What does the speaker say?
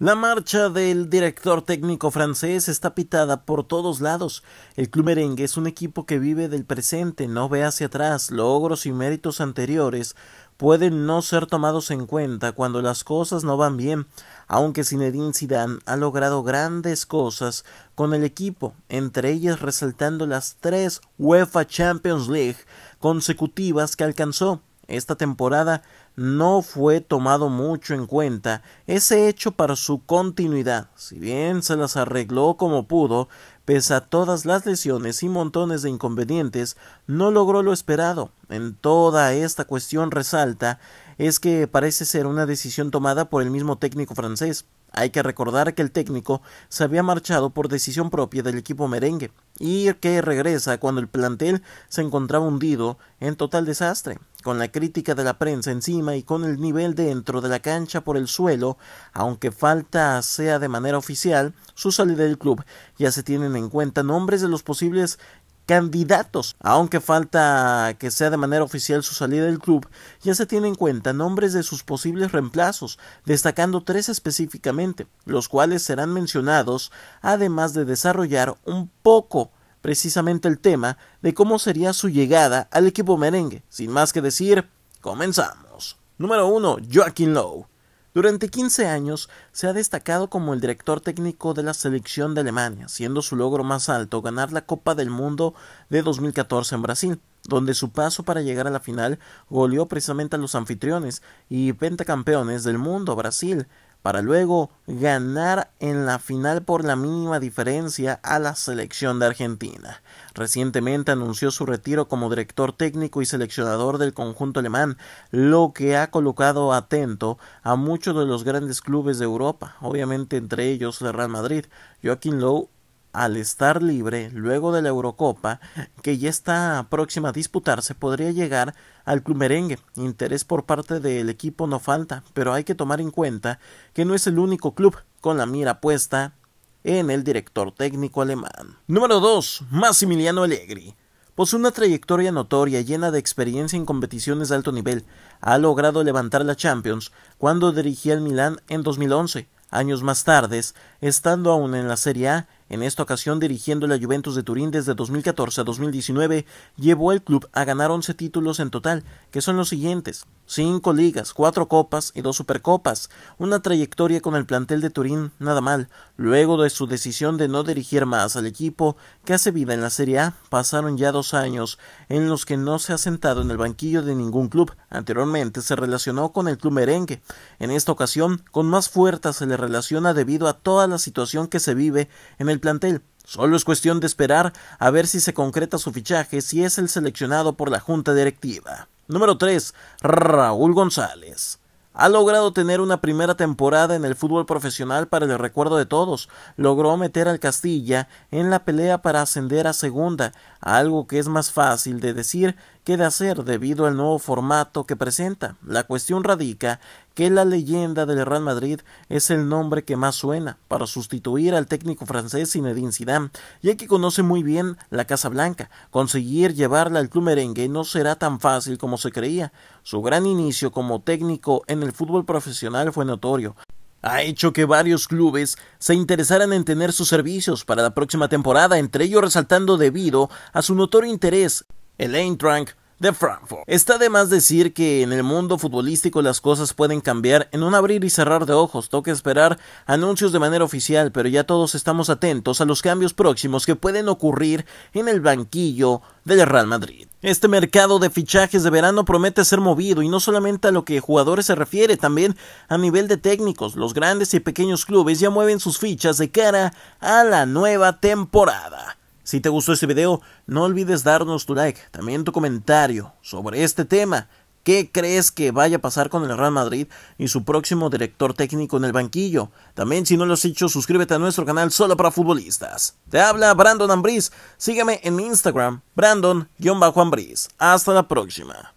La marcha del director técnico francés está pitada por todos lados. El club merengue es un equipo que vive del presente, no ve hacia atrás. Logros y méritos anteriores pueden no ser tomados en cuenta cuando las cosas no van bien, aunque Zinedine Zidane ha logrado grandes cosas con el equipo, entre ellas resaltando las tres UEFA Champions League consecutivas que alcanzó. Esta temporada no fue tomado mucho en cuenta ese hecho para su continuidad, si bien se las arregló como pudo, pese a todas las lesiones y montones de inconvenientes, no logró lo esperado. En toda esta cuestión resalta es que parece ser una decisión tomada por el mismo técnico francés. Hay que recordar que el técnico se había marchado por decisión propia del equipo merengue y que regresa cuando el plantel se encontraba hundido en total desastre con la crítica de la prensa encima y con el nivel dentro de la cancha por el suelo, aunque falta sea de manera oficial su salida del club. Ya se tienen en cuenta nombres de los posibles candidatos, aunque falta que sea de manera oficial su salida del club, ya se tienen en cuenta nombres de sus posibles reemplazos, destacando tres específicamente, los cuales serán mencionados, además de desarrollar un poco precisamente el tema de cómo sería su llegada al equipo merengue. Sin más que decir, comenzamos. Número 1. Joaquín Lowe. Durante 15 años se ha destacado como el director técnico de la selección de Alemania, siendo su logro más alto ganar la Copa del Mundo de 2014 en Brasil, donde su paso para llegar a la final goleó precisamente a los anfitriones y pentacampeones del mundo, Brasil, para luego ganar en la final por la mínima diferencia a la selección de Argentina. Recientemente anunció su retiro como director técnico y seleccionador del conjunto alemán, lo que ha colocado atento a muchos de los grandes clubes de Europa, obviamente entre ellos el Real Madrid. Joaquín Lowe al estar libre luego de la Eurocopa, que ya está próxima a disputarse, podría llegar al club merengue. Interés por parte del equipo no falta, pero hay que tomar en cuenta que no es el único club con la mira puesta en el director técnico alemán. Número 2. Massimiliano Allegri. Posee una trayectoria notoria llena de experiencia en competiciones de alto nivel. Ha logrado levantar la Champions cuando dirigía el Milán en 2011. Años más tarde, estando aún en la Serie A, en esta ocasión, dirigiendo la Juventus de Turín desde 2014 a 2019, llevó al club a ganar 11 títulos en total, que son los siguientes: 5 ligas, 4 copas y 2 supercopas. Una trayectoria con el plantel de Turín nada mal. Luego de su decisión de no dirigir más al equipo que hace vida en la Serie A, pasaron ya dos años en los que no se ha sentado en el banquillo de ningún club. Anteriormente se relacionó con el club merengue. En esta ocasión, con más fuerza se le relaciona debido a toda la situación que se vive en el plantel. Solo es cuestión de esperar a ver si se concreta su fichaje si es el seleccionado por la junta directiva. Número 3. Raúl González. Ha logrado tener una primera temporada en el fútbol profesional para el recuerdo de todos. Logró meter al Castilla en la pelea para ascender a segunda, algo que es más fácil de decir que de hacer debido al nuevo formato que presenta. La cuestión radica que la leyenda del Real Madrid es el nombre que más suena para sustituir al técnico francés Zinedine Zidane, ya que conoce muy bien la Casa Blanca. Conseguir llevarla al club merengue no será tan fácil como se creía. Su gran inicio como técnico en el fútbol profesional fue notorio, ha hecho que varios clubes se interesaran en tener sus servicios para la próxima temporada, entre ellos resaltando debido a su notorio interés el Eintracht de Frankfurt. Está de más decir que en el mundo futbolístico las cosas pueden cambiar en un abrir y cerrar de ojos. Toca esperar anuncios de manera oficial, pero ya todos estamos atentos a los cambios próximos que pueden ocurrir en el banquillo del Real Madrid. Este mercado de fichajes de verano promete ser movido y no solamente a lo que jugadores se refiere, también a nivel de técnicos. Los grandes y pequeños clubes ya mueven sus fichas de cara a la nueva temporada. Si te gustó este video, no olvides darnos tu like, también tu comentario sobre este tema. ¿Qué crees que vaya a pasar con el Real Madrid y su próximo director técnico en el banquillo? También si no lo has hecho, suscríbete a nuestro canal solo para futbolistas. Te habla Brandon Ambriz. Sígueme en Instagram, brandon-ambriz. Hasta la próxima.